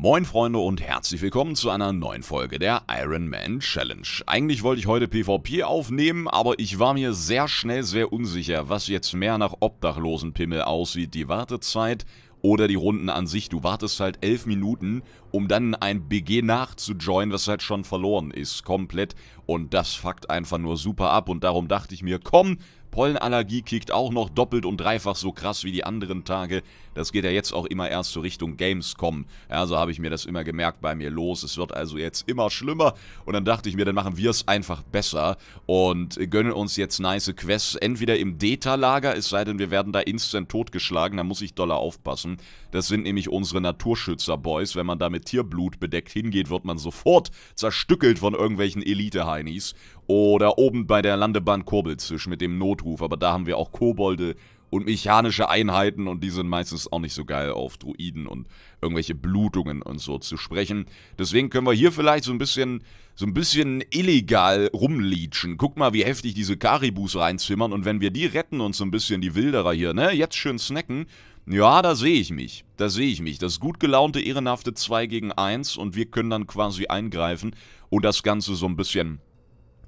Moin Freunde und herzlich willkommen zu einer neuen Folge der Iron Man Challenge. Eigentlich wollte ich heute PvP aufnehmen, aber ich war mir sehr schnell sehr unsicher, was jetzt mehr nach Obdachlosenpimmel aussieht, die Wartezeit oder die Runden an sich. Du wartest halt elf Minuten, um dann ein BG nachzujoinen, was halt schon verloren ist, komplett. Und das fuckt einfach nur super ab und darum dachte ich mir, komm, Pollenallergie kickt auch noch doppelt und dreifach so krass wie die anderen Tage. Das geht ja jetzt auch immer erst so Richtung Gamescom. Ja, so habe ich mir das immer gemerkt bei mir los. Es wird also jetzt immer schlimmer. Und dann dachte ich mir, dann machen wir es einfach besser und gönnen uns jetzt nice Quests. Entweder im deta lager es sei denn, wir werden da instant totgeschlagen. Da muss ich doller aufpassen. Das sind nämlich unsere Naturschützer-Boys. Wenn man da mit Tierblut bedeckt hingeht, wird man sofort zerstückelt von irgendwelchen Elite-Heinis. Oder oben bei der Landebahn Kurbelzisch mit dem Notruf. Aber da haben wir auch Kobolde und mechanische Einheiten und die sind meistens auch nicht so geil auf Druiden und irgendwelche Blutungen und so zu sprechen. Deswegen können wir hier vielleicht so ein bisschen so ein bisschen illegal rumleatschen. Guck mal, wie heftig diese Karibus reinzimmern und wenn wir die retten und so ein bisschen die Wilderer hier, ne, jetzt schön snacken. Ja, da sehe ich mich. Da sehe ich mich. Das gut gelaunte, ehrenhafte 2 gegen 1 und wir können dann quasi eingreifen und das Ganze so ein bisschen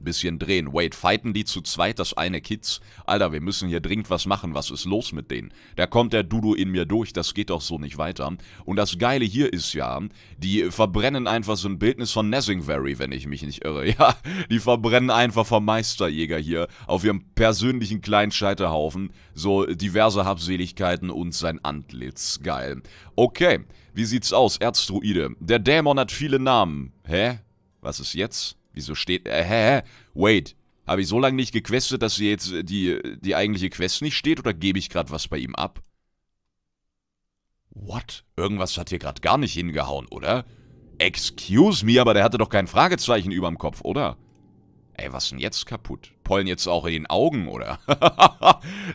bisschen drehen. Wait, fighten die zu zweit das eine Kids? Alter, wir müssen hier dringend was machen. Was ist los mit denen? Da kommt der Dudu in mir durch. Das geht doch so nicht weiter. Und das Geile hier ist ja, die verbrennen einfach so ein Bildnis von Nessingberry, wenn ich mich nicht irre. Ja, die verbrennen einfach vom Meisterjäger hier auf ihrem persönlichen kleinen Scheiterhaufen so diverse Habseligkeiten und sein Antlitz. Geil. Okay, wie sieht's aus? Erzdruide. Der Dämon hat viele Namen. Hä? Was ist jetzt? Wieso steht... Äh, hä, hä? Wait. Habe ich so lange nicht gequestet, dass hier jetzt äh, die, die eigentliche Quest nicht steht? Oder gebe ich gerade was bei ihm ab? What? Irgendwas hat hier gerade gar nicht hingehauen, oder? Excuse me, aber der hatte doch kein Fragezeichen überm Kopf, oder? Ey, was denn jetzt kaputt? Pollen jetzt auch in den Augen, oder?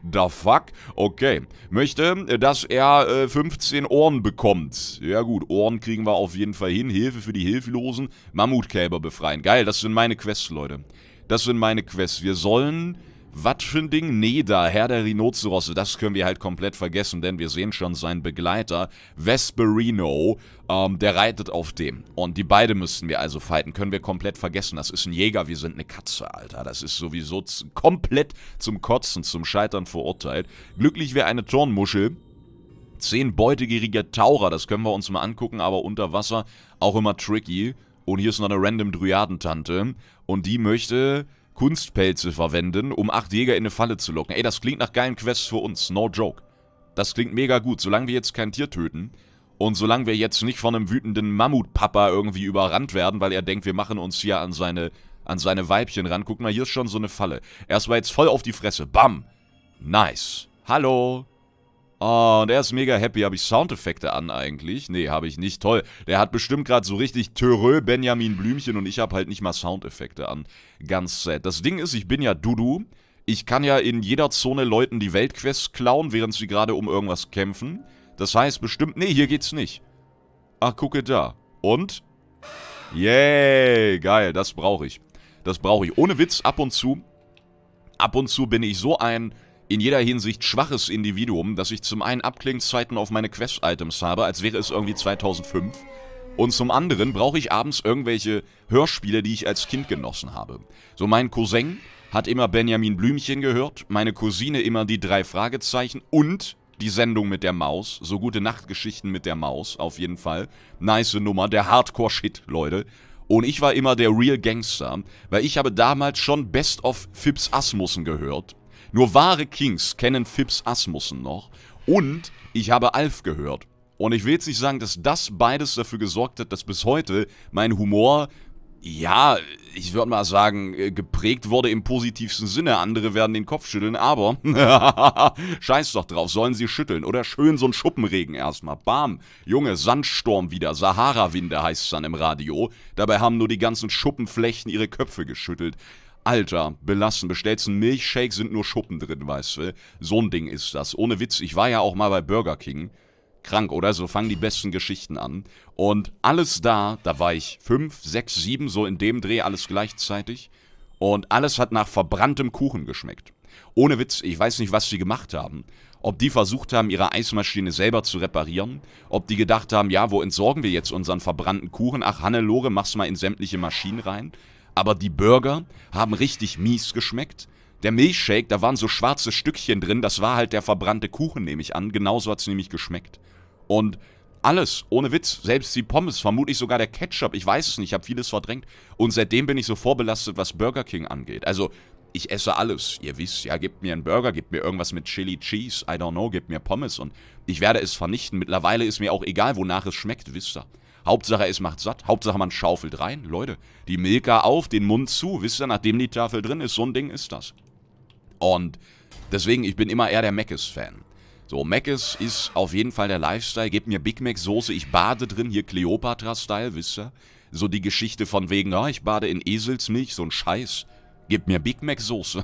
da fuck? Okay. Möchte, äh, dass er äh, 15 Ohren bekommt. Ja gut, Ohren kriegen wir auf jeden Fall hin. Hilfe für die Hilflosen. Mammutkälber befreien. Geil, das sind meine Quests, Leute. Das sind meine Quests. Wir sollen Watschending? Nee, da, Herr der Rhinozerosse, das können wir halt komplett vergessen, denn wir sehen schon seinen Begleiter, Vesperino, ähm, der reitet auf dem. Und die beiden müssten wir also fighten, können wir komplett vergessen. Das ist ein Jäger, wir sind eine Katze, Alter. Das ist sowieso komplett zum Kotzen, zum Scheitern verurteilt. Glücklich wäre eine Turnmuschel. Zehn beutegierige Taucher, das können wir uns mal angucken, aber unter Wasser auch immer tricky. Und hier ist noch eine random Dryadentante. Und die möchte Kunstpelze verwenden, um acht Jäger in eine Falle zu locken. Ey, das klingt nach geilen Quests für uns, no joke. Das klingt mega gut, solange wir jetzt kein Tier töten und solange wir jetzt nicht von einem wütenden Mammutpapa irgendwie überrannt werden, weil er denkt, wir machen uns hier an seine, an seine Weibchen ran. Guck mal, hier ist schon so eine Falle. Er Erstmal jetzt voll auf die Fresse. Bam! Nice. Hallo. Hallo! Oh, und er ist mega happy. Habe ich Soundeffekte an eigentlich? Nee, habe ich nicht. Toll. Der hat bestimmt gerade so richtig Törö, Benjamin Blümchen und ich habe halt nicht mal Soundeffekte an. Ganz sad. Das Ding ist, ich bin ja Dudu. Ich kann ja in jeder Zone Leuten die Weltquests klauen, während sie gerade um irgendwas kämpfen. Das heißt bestimmt... Nee, hier geht's nicht. Ach, gucke da. Und? Yay, geil. Das brauche ich. Das brauche ich. Ohne Witz, ab und zu... Ab und zu bin ich so ein in jeder Hinsicht schwaches Individuum, dass ich zum einen Abklingzeiten auf meine Quest-Items habe, als wäre es irgendwie 2005. Und zum anderen brauche ich abends irgendwelche Hörspiele, die ich als Kind genossen habe. So mein Cousin hat immer Benjamin Blümchen gehört, meine Cousine immer die drei Fragezeichen und die Sendung mit der Maus. So gute Nachtgeschichten mit der Maus, auf jeden Fall. Nice Nummer, der Hardcore-Shit, Leute. Und ich war immer der Real Gangster, weil ich habe damals schon Best of Fips Asmussen gehört. Nur wahre Kings kennen Phipps Asmussen noch und ich habe Alf gehört. Und ich will jetzt nicht sagen, dass das beides dafür gesorgt hat, dass bis heute mein Humor, ja, ich würde mal sagen, äh, geprägt wurde im positivsten Sinne. Andere werden den Kopf schütteln, aber scheiß doch drauf, sollen sie schütteln. Oder schön so ein Schuppenregen erstmal. Bam, Junge, Sandsturm wieder, Sahara-Winde es dann im Radio. Dabei haben nur die ganzen Schuppenflechten ihre Köpfe geschüttelt. Alter, belassen. Bestellst einen Milchshake, sind nur Schuppen drin, weißt du. So ein Ding ist das. Ohne Witz, ich war ja auch mal bei Burger King. Krank, oder? So fangen die besten Geschichten an. Und alles da, da war ich fünf, sechs, sieben, so in dem Dreh, alles gleichzeitig. Und alles hat nach verbranntem Kuchen geschmeckt. Ohne Witz, ich weiß nicht, was sie gemacht haben. Ob die versucht haben, ihre Eismaschine selber zu reparieren, ob die gedacht haben, ja, wo entsorgen wir jetzt unseren verbrannten Kuchen? Ach, Hannelore, mach's mal in sämtliche Maschinen rein. Aber die Burger haben richtig mies geschmeckt. Der Milchshake, da waren so schwarze Stückchen drin, das war halt der verbrannte Kuchen, nehme ich an. Genauso hat es nämlich geschmeckt. Und alles, ohne Witz, selbst die Pommes, vermutlich sogar der Ketchup, ich weiß es nicht, ich habe vieles verdrängt. Und seitdem bin ich so vorbelastet, was Burger King angeht. Also, ich esse alles, ihr wisst, ja, gebt mir einen Burger, gebt mir irgendwas mit Chili Cheese, I don't know, gebt mir Pommes und ich werde es vernichten. Mittlerweile ist mir auch egal, wonach es schmeckt, wisst ihr. Hauptsache es macht satt, Hauptsache man schaufelt rein. Leute, die Milka auf, den Mund zu, wisst ihr, nachdem die Tafel drin ist, so ein Ding ist das. Und deswegen, ich bin immer eher der Meckes-Fan. So, Meckes ist auf jeden Fall der Lifestyle. Gebt mir Big Mac Soße, ich bade drin, hier Cleopatra-Style, wisst ihr? So die Geschichte von wegen, oh, ich bade in Eselsmilch, so ein Scheiß. Gib mir Big Mac Soße.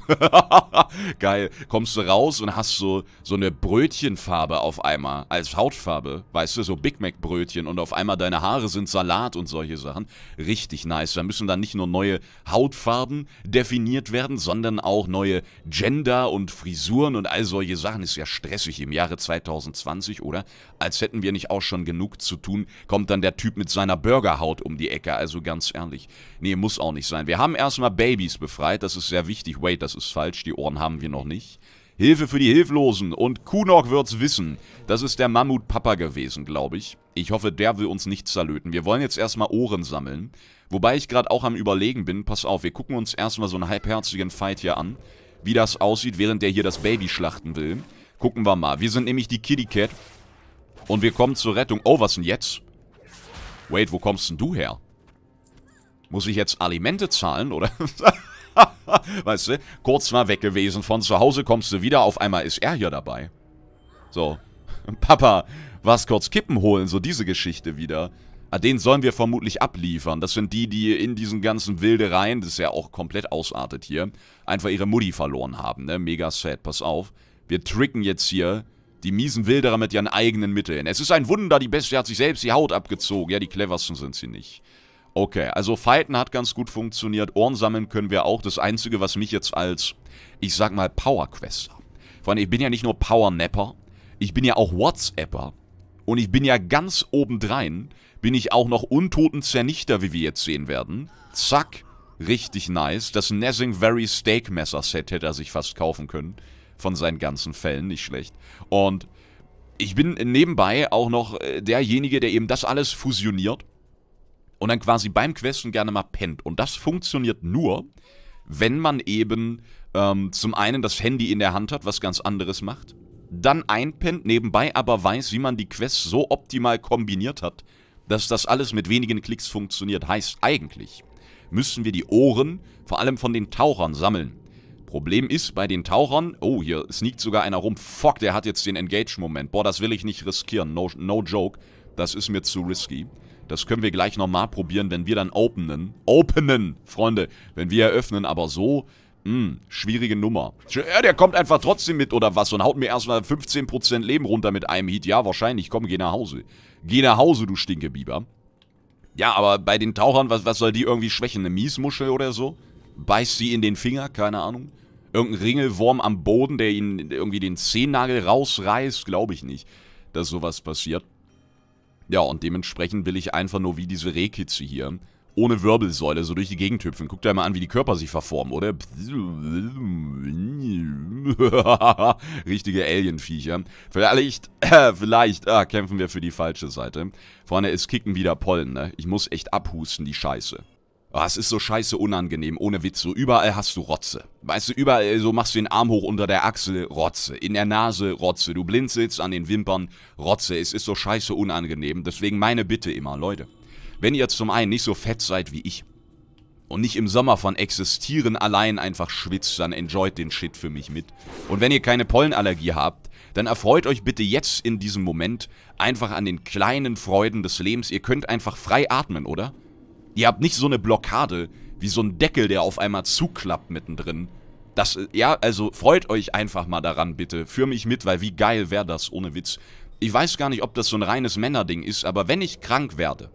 Geil. Kommst du raus und hast so, so eine Brötchenfarbe auf einmal als Hautfarbe. Weißt du, so Big Mac Brötchen und auf einmal deine Haare sind Salat und solche Sachen. Richtig nice. Da müssen dann nicht nur neue Hautfarben definiert werden, sondern auch neue Gender und Frisuren und all solche Sachen. Ist ja stressig im Jahre 2020, oder? Als hätten wir nicht auch schon genug zu tun, kommt dann der Typ mit seiner Burgerhaut um die Ecke. Also ganz ehrlich. Nee, muss auch nicht sein. Wir haben erstmal Babys befreit bereit, das ist sehr wichtig. Wait, das ist falsch, die Ohren haben wir noch nicht. Hilfe für die Hilflosen und Kunok wird's wissen. Das ist der Mammutpapa gewesen, glaube ich. Ich hoffe, der will uns nicht zerlöten. Wir wollen jetzt erstmal Ohren sammeln. Wobei ich gerade auch am überlegen bin, pass auf, wir gucken uns erstmal so einen halbherzigen Fight hier an. Wie das aussieht, während der hier das Baby schlachten will. Gucken wir mal. Wir sind nämlich die Kitty Cat. Und wir kommen zur Rettung. Oh, was denn jetzt? Wait, wo kommst denn du her? Muss ich jetzt Alimente zahlen, oder? weißt du, kurz mal weg gewesen von zu Hause, kommst du wieder, auf einmal ist er hier dabei. So, Papa, was kurz Kippen holen, so diese Geschichte wieder. Ah, den sollen wir vermutlich abliefern. Das sind die, die in diesen ganzen Wildereien, das ist ja auch komplett ausartet hier, einfach ihre Mutti verloren haben, ne? Mega sad, pass auf. Wir tricken jetzt hier die miesen Wilderer mit ihren eigenen Mitteln. Es ist ein Wunder, die Beste hat sich selbst die Haut abgezogen. Ja, die cleversten sind sie nicht. Okay, also Fighten hat ganz gut funktioniert, Ohren sammeln können wir auch. Das Einzige, was mich jetzt als, ich sag mal, Power-Quester... Vor allem, ich bin ja nicht nur Power-Napper. ich bin ja auch WhatsApper. Und ich bin ja ganz obendrein, bin ich auch noch Untoten-Zernichter, wie wir jetzt sehen werden. Zack, richtig nice. Das Nessing Very Steak Messer Set hätte er sich fast kaufen können. Von seinen ganzen Fällen, nicht schlecht. Und ich bin nebenbei auch noch äh, derjenige, der eben das alles fusioniert und dann quasi beim Questen gerne mal pennt. Und das funktioniert nur, wenn man eben ähm, zum einen das Handy in der Hand hat, was ganz anderes macht, dann einpennt, nebenbei aber weiß, wie man die Quest so optimal kombiniert hat, dass das alles mit wenigen Klicks funktioniert. Heißt eigentlich, müssen wir die Ohren vor allem von den Tauchern sammeln. Problem ist bei den Tauchern, oh, hier sneakt sogar einer rum. Fuck, der hat jetzt den Engage-Moment. Boah, das will ich nicht riskieren. No, no joke. Das ist mir zu risky. Das können wir gleich nochmal probieren, wenn wir dann openen. Openen, Freunde. Wenn wir eröffnen, aber so... Mh, hm, schwierige Nummer. Ja, der kommt einfach trotzdem mit oder was und haut mir erstmal 15% Leben runter mit einem Hit. Ja, wahrscheinlich. Komm, geh nach Hause. Geh nach Hause, du stinke Stinkebiber. Ja, aber bei den Tauchern, was, was soll die irgendwie schwächen? Eine Miesmuschel oder so? Beißt sie in den Finger? Keine Ahnung. Irgendein Ringelwurm am Boden, der ihnen irgendwie den Zehennagel rausreißt? Glaube ich nicht, dass sowas passiert. Ja, und dementsprechend will ich einfach nur wie diese Rehkitze hier, ohne Wirbelsäule, so durch die Gegend hüpfen. Guckt euch mal an, wie die Körper sich verformen, oder? Richtige alien Vielleicht, äh, vielleicht, ah, kämpfen wir für die falsche Seite. Vorne ist Kicken wieder Pollen, ne? Ich muss echt abhusten, die Scheiße. Oh, es ist so scheiße unangenehm, ohne Witz. So überall hast du Rotze. Weißt du, überall äh, so machst du den Arm hoch unter der Achsel, Rotze. In der Nase, Rotze. Du blinzelst an den Wimpern, Rotze. Es ist so scheiße unangenehm. Deswegen meine Bitte immer, Leute. Wenn ihr zum einen nicht so fett seid wie ich und nicht im Sommer von Existieren allein einfach schwitzt, dann enjoyt den Shit für mich mit. Und wenn ihr keine Pollenallergie habt, dann erfreut euch bitte jetzt in diesem Moment einfach an den kleinen Freuden des Lebens. Ihr könnt einfach frei atmen, oder? Ihr habt nicht so eine Blockade, wie so ein Deckel, der auf einmal zuklappt mittendrin. Das, äh, ja, also freut euch einfach mal daran, bitte. Für mich mit, weil wie geil wäre das, ohne Witz. Ich weiß gar nicht, ob das so ein reines Männerding ist, aber wenn ich krank werde,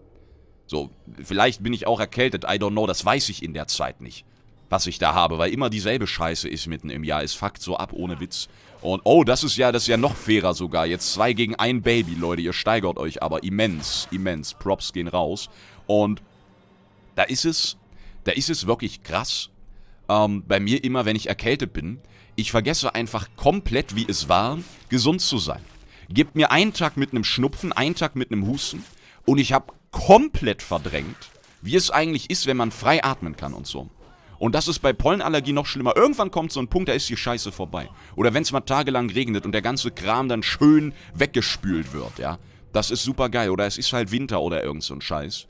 so, vielleicht bin ich auch erkältet, I don't know, das weiß ich in der Zeit nicht, was ich da habe, weil immer dieselbe Scheiße ist mitten im Jahr. Es fuckt so ab, ohne Witz. Und oh, das ist ja, das ist ja noch fairer sogar. Jetzt zwei gegen ein Baby, Leute. Ihr steigert euch aber immens, immens. Props gehen raus. Und da ist es, da ist es wirklich krass. Ähm, bei mir immer, wenn ich erkältet bin, ich vergesse einfach komplett, wie es war, gesund zu sein. Gebt mir einen Tag mit einem Schnupfen, einen Tag mit einem Husten und ich habe komplett verdrängt, wie es eigentlich ist, wenn man frei atmen kann und so. Und das ist bei Pollenallergie noch schlimmer. Irgendwann kommt so ein Punkt, da ist die Scheiße vorbei. Oder wenn es mal tagelang regnet und der ganze Kram dann schön weggespült wird, ja. Das ist super geil. Oder es ist halt Winter oder irgend so ein Scheiß.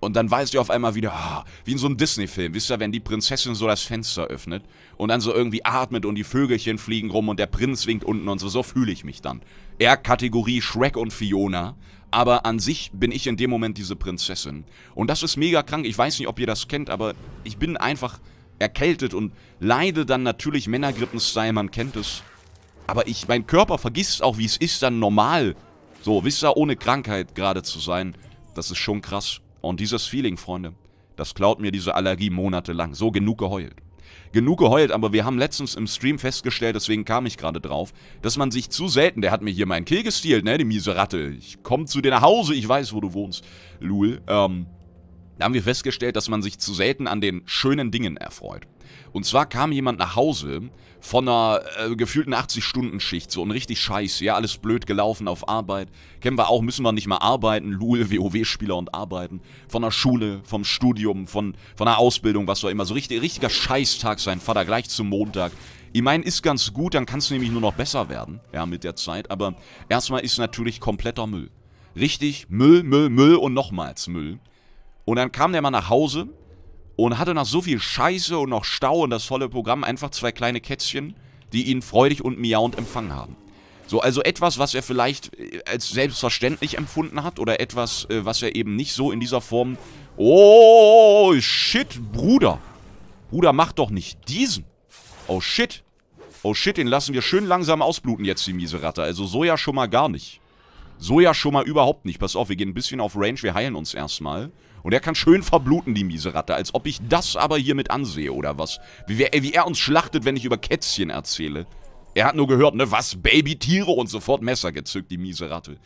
Und dann weißt du auf einmal wieder, ah, wie in so einem Disney-Film, wisst ihr, wenn die Prinzessin so das Fenster öffnet und dann so irgendwie atmet und die Vögelchen fliegen rum und der Prinz winkt unten und so, so fühle ich mich dann. Eher Kategorie Shrek und Fiona, aber an sich bin ich in dem Moment diese Prinzessin. Und das ist mega krank, ich weiß nicht, ob ihr das kennt, aber ich bin einfach erkältet und leide dann natürlich Männergrippen-Style, man kennt es. Aber ich, mein Körper vergisst auch, wie es ist, dann normal, so, wisst ihr, ohne Krankheit gerade zu sein. Das ist schon krass. Und dieses Feeling, Freunde, das klaut mir diese Allergie monatelang. So genug geheult. Genug geheult, aber wir haben letztens im Stream festgestellt, deswegen kam ich gerade drauf, dass man sich zu selten, der hat mir hier meinen Kill gestealt, ne, die miese Ratte. Ich komm zu dir nach Hause, ich weiß, wo du wohnst, Lul. Ähm, da haben wir festgestellt, dass man sich zu selten an den schönen Dingen erfreut. Und zwar kam jemand nach Hause von einer äh, gefühlten 80-Stunden-Schicht, so ein richtig scheiße, ja, alles blöd gelaufen auf Arbeit. Kennen wir auch, müssen wir nicht mal arbeiten, LUL, WoW-Spieler und arbeiten. Von der Schule, vom Studium, von, von der Ausbildung, was auch immer. So richtig, richtiger Scheißtag sein Vater, gleich zum Montag. Ich meine, ist ganz gut, dann kannst du nämlich nur noch besser werden, ja, mit der Zeit. Aber erstmal ist natürlich kompletter Müll. Richtig, Müll, Müll, Müll und nochmals Müll. Und dann kam der mal nach Hause und hatte nach so viel Scheiße und noch Stau und das volle Programm einfach zwei kleine Kätzchen, die ihn freudig und miauend empfangen haben. So, also etwas, was er vielleicht äh, als selbstverständlich empfunden hat oder etwas, äh, was er eben nicht so in dieser Form... Oh, shit, Bruder. Bruder, mach doch nicht diesen. Oh, shit. Oh, shit, den lassen wir schön langsam ausbluten jetzt, die miese Ratte. Also so ja schon mal gar nicht. So ja schon mal überhaupt nicht. Pass auf, wir gehen ein bisschen auf Range, wir heilen uns erstmal. Und er kann schön verbluten, die miese Ratte. Als ob ich das aber hiermit ansehe, oder was? Wie, wir, wie er uns schlachtet, wenn ich über Kätzchen erzähle. Er hat nur gehört, ne, was, Babytiere und sofort Messer gezückt, die miese Ratte.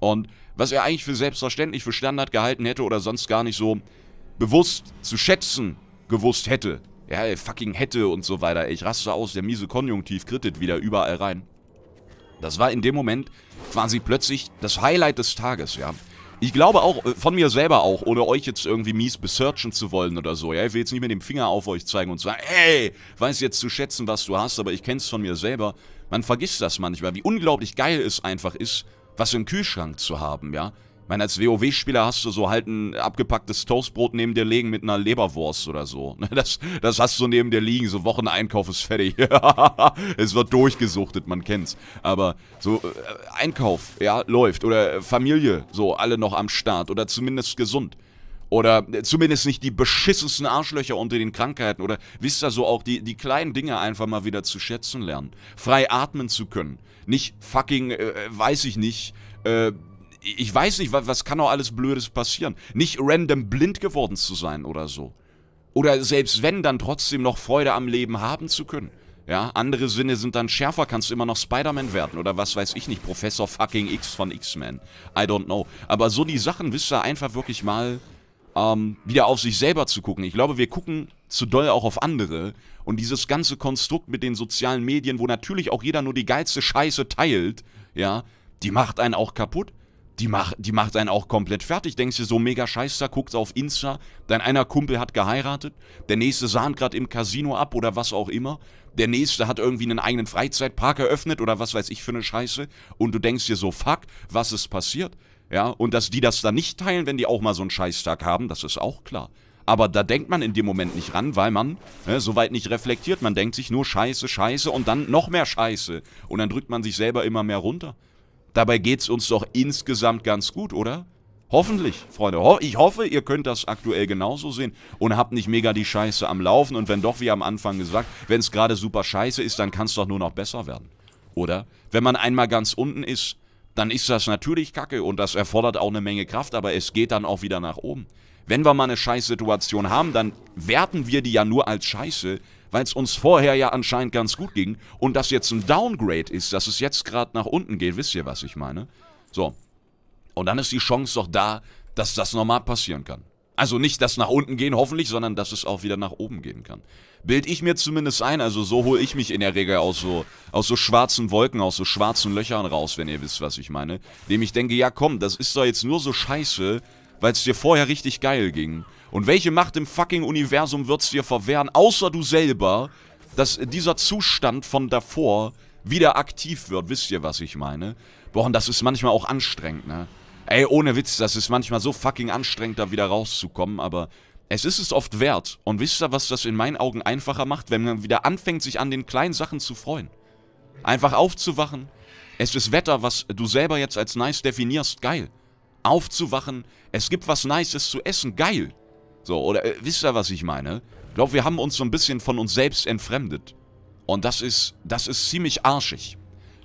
Und was er eigentlich für selbstverständlich, für Standard gehalten hätte oder sonst gar nicht so bewusst zu schätzen gewusst hätte. Ja, ey, fucking hätte und so weiter. Ich raste aus, der miese Konjunktiv krittet wieder überall rein. Das war in dem Moment quasi plötzlich das Highlight des Tages, ja. Ich glaube auch, äh, von mir selber auch, ohne euch jetzt irgendwie mies besearchen zu wollen oder so, ja. Ich will jetzt nicht mit dem Finger auf euch zeigen und sagen, ey, weiß jetzt zu schätzen, was du hast, aber ich kenn's von mir selber. Man vergisst das manchmal, wie unglaublich geil es einfach ist, was im Kühlschrank zu haben, ja. Ich meine, als WoW-Spieler hast du so halt ein abgepacktes Toastbrot neben dir liegen mit einer Leberwurst oder so. Ne? Das, das hast du neben dir liegen, so Wocheneinkauf ist fertig. es wird durchgesuchtet, man kennt's. Aber so äh, Einkauf, ja, läuft. Oder Familie, so alle noch am Start. Oder zumindest gesund. Oder äh, zumindest nicht die beschissensten Arschlöcher unter den Krankheiten. Oder wisst ihr so auch die, die kleinen Dinge einfach mal wieder zu schätzen lernen. Frei atmen zu können. Nicht fucking, äh, äh weiß ich nicht, äh, ich weiß nicht, was, kann auch alles Blödes passieren? Nicht random blind geworden zu sein oder so. Oder selbst wenn, dann trotzdem noch Freude am Leben haben zu können. Ja, andere Sinne sind dann schärfer, kannst du immer noch Spider-Man werden oder was weiß ich nicht, Professor fucking X von X-Men. I don't know. Aber so die Sachen wisst ihr einfach wirklich mal ähm, wieder auf sich selber zu gucken. Ich glaube, wir gucken zu doll auch auf andere und dieses ganze Konstrukt mit den sozialen Medien, wo natürlich auch jeder nur die geilste Scheiße teilt, ja, die macht einen auch kaputt die, mach, die macht einen auch komplett fertig. Denkst du so, mega scheißer, guckt auf Insta, dein einer Kumpel hat geheiratet, der nächste sahnt gerade im Casino ab oder was auch immer, der nächste hat irgendwie einen eigenen Freizeitpark eröffnet oder was weiß ich für eine Scheiße und du denkst dir so, fuck, was ist passiert? Ja, und dass die das dann nicht teilen, wenn die auch mal so einen Scheißtag haben, das ist auch klar. Aber da denkt man in dem Moment nicht ran, weil man ne, soweit nicht reflektiert. Man denkt sich nur Scheiße, Scheiße und dann noch mehr Scheiße. Und dann drückt man sich selber immer mehr runter. Dabei geht es uns doch insgesamt ganz gut, oder? Hoffentlich, Freunde. Ho ich hoffe, ihr könnt das aktuell genauso sehen und habt nicht mega die Scheiße am Laufen. Und wenn doch, wie am Anfang gesagt, wenn es gerade super scheiße ist, dann kann es doch nur noch besser werden. Oder? Wenn man einmal ganz unten ist, dann ist das natürlich kacke und das erfordert auch eine Menge Kraft, aber es geht dann auch wieder nach oben. Wenn wir mal eine Scheißsituation haben, dann werten wir die ja nur als Scheiße, weil es uns vorher ja anscheinend ganz gut ging und das jetzt ein Downgrade ist, dass es jetzt gerade nach unten geht, wisst ihr, was ich meine? So. Und dann ist die Chance doch da, dass das normal passieren kann. Also nicht das nach unten gehen hoffentlich, sondern dass es auch wieder nach oben gehen kann. Bild ich mir zumindest ein, also so hole ich mich in der Regel aus so, aus so schwarzen Wolken, aus so schwarzen Löchern raus, wenn ihr wisst, was ich meine. Dem ich denke, ja komm, das ist doch jetzt nur so scheiße, weil es dir vorher richtig geil ging. Und welche Macht im fucking Universum wird's dir verwehren, außer du selber, dass dieser Zustand von davor wieder aktiv wird? Wisst ihr, was ich meine? Boah, und das ist manchmal auch anstrengend, ne? Ey, ohne Witz, das ist manchmal so fucking anstrengend, da wieder rauszukommen, aber es ist es oft wert. Und wisst ihr, was das in meinen Augen einfacher macht, wenn man wieder anfängt, sich an den kleinen Sachen zu freuen? Einfach aufzuwachen. Es ist Wetter, was du selber jetzt als nice definierst, geil. Aufzuwachen. Es gibt was Nices zu essen, geil. So, oder äh, wisst ihr, was ich meine? Ich glaube, wir haben uns so ein bisschen von uns selbst entfremdet. Und das ist, das ist ziemlich arschig.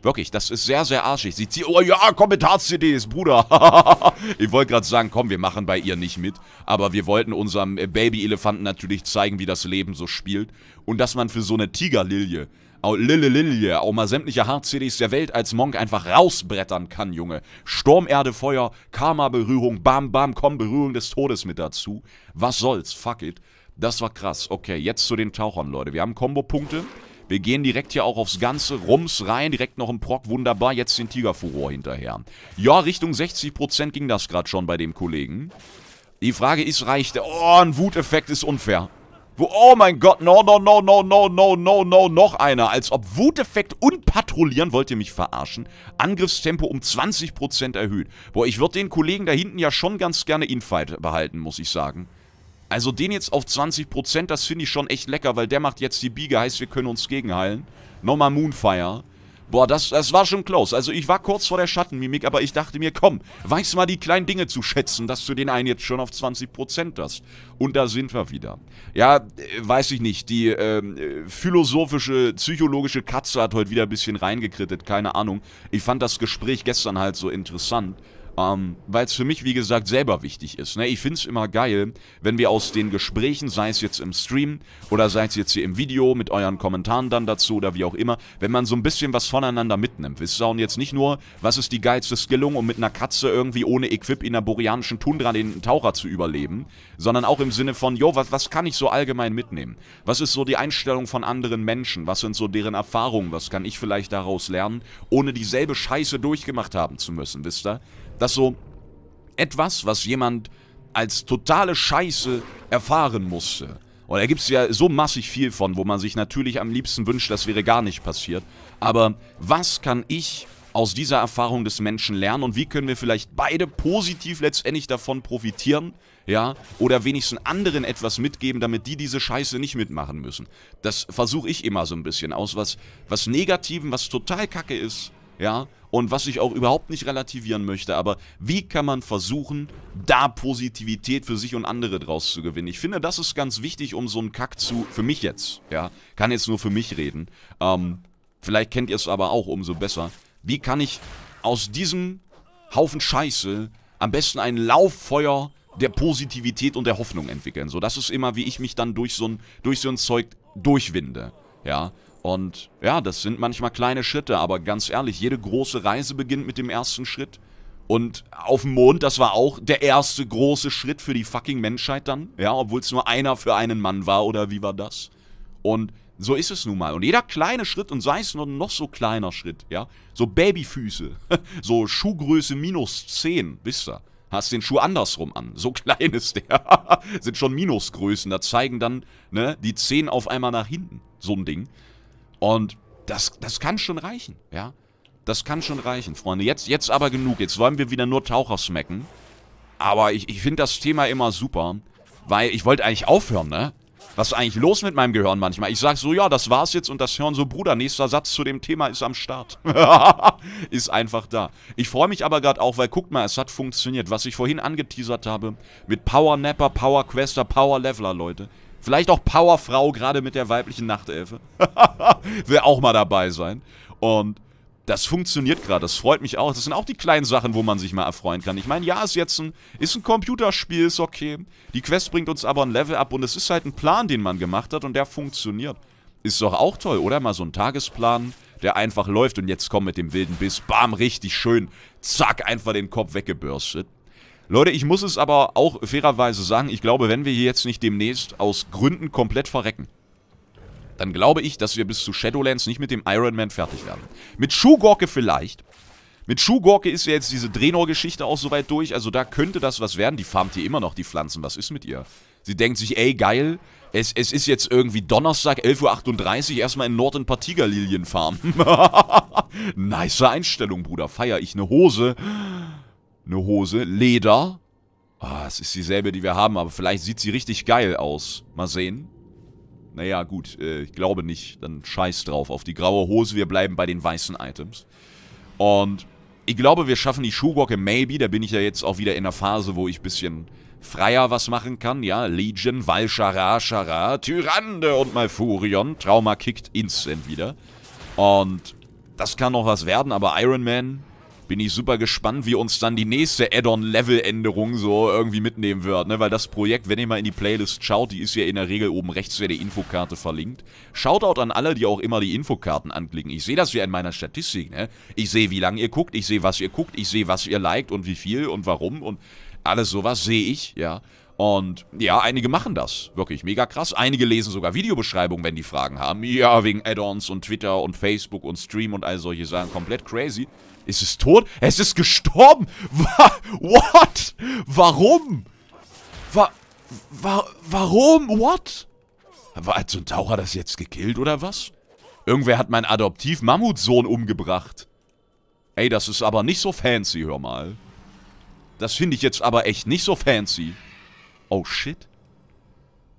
Wirklich, das ist sehr, sehr arschig. Sie zieht... Oh ja, Kommentars-CDs, Bruder. ich wollte gerade sagen, komm, wir machen bei ihr nicht mit. Aber wir wollten unserem äh, Baby-Elefanten natürlich zeigen, wie das Leben so spielt. Und dass man für so eine Tigerlilie auch Lille Lilie, auch mal sämtliche Hard-CDs der Welt als Monk einfach rausbrettern kann, Junge. Sturm, Erde, Feuer, Karma-Berührung, Bam, Bam, komm, Berührung des Todes mit dazu. Was soll's, fuck it. Das war krass. Okay, jetzt zu den Tauchern, Leute. Wir haben Kombo-Punkte. Wir gehen direkt hier auch aufs Ganze. Rums rein, direkt noch ein Proc. Wunderbar, jetzt den Tigerfuror hinterher. Ja, Richtung 60% ging das gerade schon bei dem Kollegen. Die Frage ist, reicht der... Oh, ein Wuteffekt ist unfair. Oh mein Gott, no, no, no, no, no, no, no, no, noch einer. Als ob Wuteffekt und Patrouillieren, wollt ihr mich verarschen? Angriffstempo um 20% erhöht. Boah, ich würde den Kollegen da hinten ja schon ganz gerne Infight behalten, muss ich sagen. Also den jetzt auf 20%, das finde ich schon echt lecker, weil der macht jetzt die Biege, heißt wir können uns gegenheilen. Nochmal Moonfire. Boah, das, das war schon close. Also ich war kurz vor der Schattenmimik, aber ich dachte mir, komm, weiß mal die kleinen Dinge zu schätzen, dass du den einen jetzt schon auf 20% hast. Und da sind wir wieder. Ja, äh, weiß ich nicht. Die ähm, äh, philosophische, psychologische Katze hat heute wieder ein bisschen reingekrittet, keine Ahnung. Ich fand das Gespräch gestern halt so interessant. Ähm, Weil es für mich, wie gesagt, selber wichtig ist. Ne? Ich finde es immer geil, wenn wir aus den Gesprächen, sei es jetzt im Stream oder sei es jetzt hier im Video mit euren Kommentaren dann dazu oder wie auch immer, wenn man so ein bisschen was voneinander mitnimmt. Wir sagen jetzt nicht nur, was ist die geilste Skillung, um mit einer Katze irgendwie ohne Equip in der boreanischen Tundra den Taucher zu überleben, sondern auch im Sinne von, jo, was, was kann ich so allgemein mitnehmen? Was ist so die Einstellung von anderen Menschen? Was sind so deren Erfahrungen? Was kann ich vielleicht daraus lernen, ohne dieselbe Scheiße durchgemacht haben zu müssen, wisst ihr? dass so etwas, was jemand als totale Scheiße erfahren musste, und da gibt es ja so massig viel von, wo man sich natürlich am liebsten wünscht, das wäre gar nicht passiert. Aber was kann ich aus dieser Erfahrung des Menschen lernen und wie können wir vielleicht beide positiv letztendlich davon profitieren, ja, oder wenigstens anderen etwas mitgeben, damit die diese Scheiße nicht mitmachen müssen. Das versuche ich immer so ein bisschen aus, was, was Negativen, was total kacke ist, ja, und was ich auch überhaupt nicht relativieren möchte, aber wie kann man versuchen, da Positivität für sich und andere draus zu gewinnen? Ich finde, das ist ganz wichtig, um so einen Kack zu, für mich jetzt, ja, kann jetzt nur für mich reden, ähm, vielleicht kennt ihr es aber auch umso besser, wie kann ich aus diesem Haufen Scheiße am besten ein Lauffeuer der Positivität und der Hoffnung entwickeln. So, das ist immer, wie ich mich dann durch so ein, durch so ein Zeug durchwinde. Ja, und ja, das sind manchmal kleine Schritte, aber ganz ehrlich, jede große Reise beginnt mit dem ersten Schritt. Und auf dem Mond, das war auch der erste große Schritt für die fucking Menschheit dann. Ja, obwohl es nur einer für einen Mann war, oder wie war das? Und so ist es nun mal. Und jeder kleine Schritt, und sei es nur noch so kleiner Schritt, ja, so Babyfüße, so Schuhgröße minus 10, wisst ihr, hast den Schuh andersrum an. So klein ist der. Sind schon Minusgrößen. Da zeigen dann ne, die Zehen auf einmal nach hinten. So ein Ding. Und das, das kann schon reichen, ja. Das kann schon reichen, Freunde. Jetzt, jetzt aber genug. Jetzt wollen wir wieder nur Taucher smacken. Aber ich, ich finde das Thema immer super, weil ich wollte eigentlich aufhören, ne? Was ist eigentlich los mit meinem Gehirn manchmal? Ich sag so, ja, das war's jetzt und das Hören so, Bruder, nächster Satz zu dem Thema ist am Start. ist einfach da. Ich freue mich aber gerade auch, weil guckt mal, es hat funktioniert. Was ich vorhin angeteasert habe mit Power Napper, Power Quester, Power Leveler, Leute. Vielleicht auch Powerfrau, gerade mit der weiblichen Nachtelfe. Will auch mal dabei sein. Und das funktioniert gerade, das freut mich auch. Das sind auch die kleinen Sachen, wo man sich mal erfreuen kann. Ich meine, ja, ist jetzt ein, ist ein Computerspiel, ist okay. Die Quest bringt uns aber ein Level ab. und es ist halt ein Plan, den man gemacht hat und der funktioniert. Ist doch auch toll, oder? Mal so ein Tagesplan, der einfach läuft und jetzt kommt mit dem wilden Biss, bam, richtig schön, zack, einfach den Kopf weggebürstet. Leute, ich muss es aber auch fairerweise sagen, ich glaube, wenn wir hier jetzt nicht demnächst aus Gründen komplett verrecken, dann glaube ich, dass wir bis zu Shadowlands nicht mit dem Iron Man fertig werden. Mit Schuhgorke vielleicht. Mit Schuhgorke ist ja jetzt diese Drenor-Geschichte auch soweit durch. Also da könnte das was werden. Die farmt hier immer noch die Pflanzen. Was ist mit ihr? Sie denkt sich, ey, geil. Es, es ist jetzt irgendwie Donnerstag, 11.38 Uhr. Erstmal in Norden Partigerlilien farmen. Nice Einstellung, Bruder. Feier ich eine Hose eine Hose. Leder. Ah, es ist dieselbe, die wir haben, aber vielleicht sieht sie richtig geil aus. Mal sehen. Naja, gut, äh, ich glaube nicht. Dann scheiß drauf auf die graue Hose. Wir bleiben bei den weißen Items. Und ich glaube, wir schaffen die Schuhglocke maybe. Da bin ich ja jetzt auch wieder in der Phase, wo ich ein bisschen freier was machen kann. Ja, Legion, Valshara, Shara, Tyrande und Malfurion. Trauma kickt instant wieder. Und das kann noch was werden, aber Iron Man bin ich super gespannt, wie uns dann die nächste Add-on-Level-Änderung so irgendwie mitnehmen wird, ne? Weil das Projekt, wenn ihr mal in die Playlist schaut, die ist ja in der Regel oben rechts bei der Infokarte verlinkt. Shoutout an alle, die auch immer die Infokarten anklicken. Ich sehe das ja in meiner Statistik, ne? Ich sehe, wie lange ihr guckt, ich sehe, was ihr guckt, ich sehe, was ihr liked und wie viel und warum und alles sowas sehe ich, ja. Und ja, einige machen das. Wirklich mega krass. Einige lesen sogar Videobeschreibungen, wenn die Fragen haben. Ja, wegen Add-ons und Twitter und Facebook und Stream und all solche Sachen. Komplett crazy. Ist es tot? Es ist gestorben! What? Warum? Wa wa warum? What? Hat so ein Taucher das jetzt gekillt oder was? Irgendwer hat meinen Adoptiv-Mammutsohn umgebracht. Ey, das ist aber nicht so fancy, hör mal. Das finde ich jetzt aber echt nicht so fancy. Oh shit.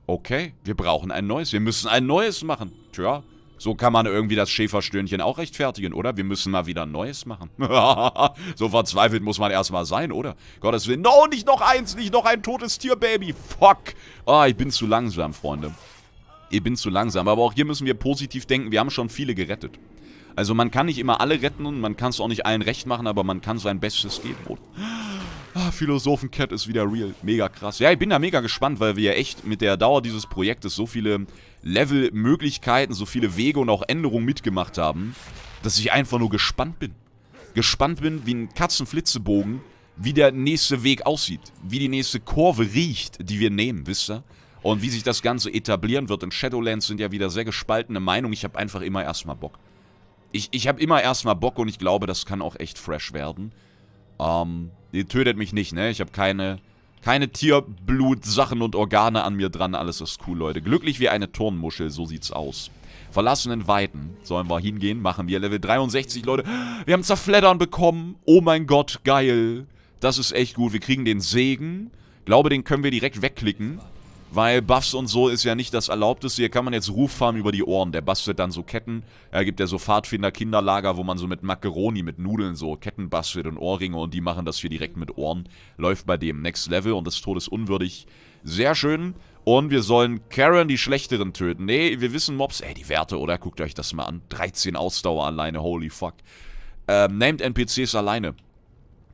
Okay, wir brauchen ein neues. Wir müssen ein neues machen. Tja, so kann man irgendwie das Schäferstöhnchen auch rechtfertigen, oder? Wir müssen mal wieder ein neues machen. so verzweifelt muss man erstmal sein, oder? Gottes Willen. No, nicht noch eins, nicht noch ein totes Tier, Baby. Fuck. Ah, oh, ich bin zu langsam, Freunde. Ich bin zu langsam. Aber auch hier müssen wir positiv denken. Wir haben schon viele gerettet. Also man kann nicht immer alle retten und man kann es auch nicht allen recht machen, aber man kann sein Bestes geben, Oh. Philosophen-Cat ist wieder real. Mega krass. Ja, ich bin da mega gespannt, weil wir ja echt mit der Dauer dieses Projektes so viele Level-Möglichkeiten, so viele Wege und auch Änderungen mitgemacht haben, dass ich einfach nur gespannt bin. Gespannt bin wie ein Katzenflitzebogen, wie der nächste Weg aussieht, wie die nächste Kurve riecht, die wir nehmen, wisst ihr? Und wie sich das Ganze etablieren wird. In Shadowlands sind ja wieder sehr gespaltene Meinungen. Ich habe einfach immer erstmal Bock. Ich, ich habe immer erstmal Bock und ich glaube, das kann auch echt fresh werden. Ähm, ihr tötet mich nicht, ne? Ich habe keine, keine Tierblutsachen und Organe an mir dran. Alles ist cool, Leute. Glücklich wie eine Turnmuschel, so sieht's aus. Verlassenen Weiten sollen wir hingehen. Machen wir Level 63, Leute. Wir haben Zerfleddern bekommen. Oh mein Gott, geil. Das ist echt gut. Wir kriegen den Segen. Ich glaube, den können wir direkt wegklicken. Weil Buffs und so ist ja nicht das Erlaubteste. Hier kann man jetzt Ruffarm über die Ohren. Der bastelt dann so Ketten. Er gibt ja so Pfadfinder Kinderlager, wo man so mit Macaroni, mit Nudeln so Ketten bastelt und Ohrringe. Und die machen das hier direkt mit Ohren. Läuft bei dem Next Level und das Tod ist unwürdig. Sehr schön. Und wir sollen Karen, die Schlechteren, töten. Nee, wir wissen Mobs. Ey, die Werte, oder? Guckt euch das mal an. 13 Ausdauer alleine. Holy fuck. Ähm, named NPCs alleine.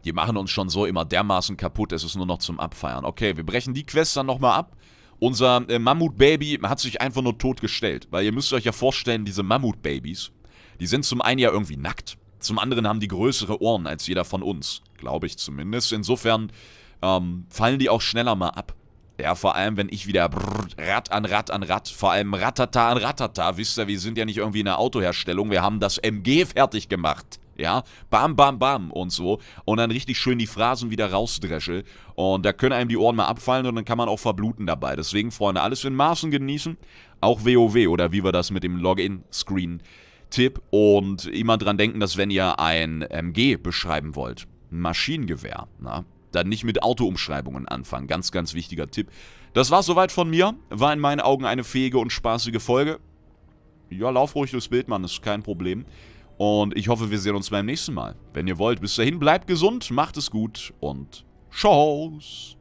Die machen uns schon so immer dermaßen kaputt. Es ist nur noch zum Abfeiern. Okay, wir brechen die Quest dann nochmal ab. Unser äh, Mammutbaby hat sich einfach nur totgestellt, weil ihr müsst euch ja vorstellen, diese Mammutbabys, die sind zum einen ja irgendwie nackt, zum anderen haben die größere Ohren als jeder von uns, glaube ich zumindest. Insofern ähm, fallen die auch schneller mal ab. Ja, vor allem, wenn ich wieder Rad an Rad an Rad, vor allem Ratata an Ratata, wisst ihr, wir sind ja nicht irgendwie in der Autoherstellung, wir haben das MG fertig gemacht ja, bam, bam, bam und so und dann richtig schön die Phrasen wieder rausdresche und da können einem die Ohren mal abfallen und dann kann man auch verbluten dabei. Deswegen, Freunde, alles in Maßen genießen, auch WoW oder wie wir das mit dem Login-Screen Tipp und immer dran denken, dass wenn ihr ein MG beschreiben wollt, ein Maschinengewehr, na, dann nicht mit Autoumschreibungen anfangen. Ganz, ganz wichtiger Tipp. Das war's soweit von mir. War in meinen Augen eine fähige und spaßige Folge. Ja, lauf ruhig durchs Bild, Mann, ist kein Problem. Und ich hoffe, wir sehen uns beim nächsten Mal. Wenn ihr wollt, bis dahin, bleibt gesund, macht es gut und tschüss.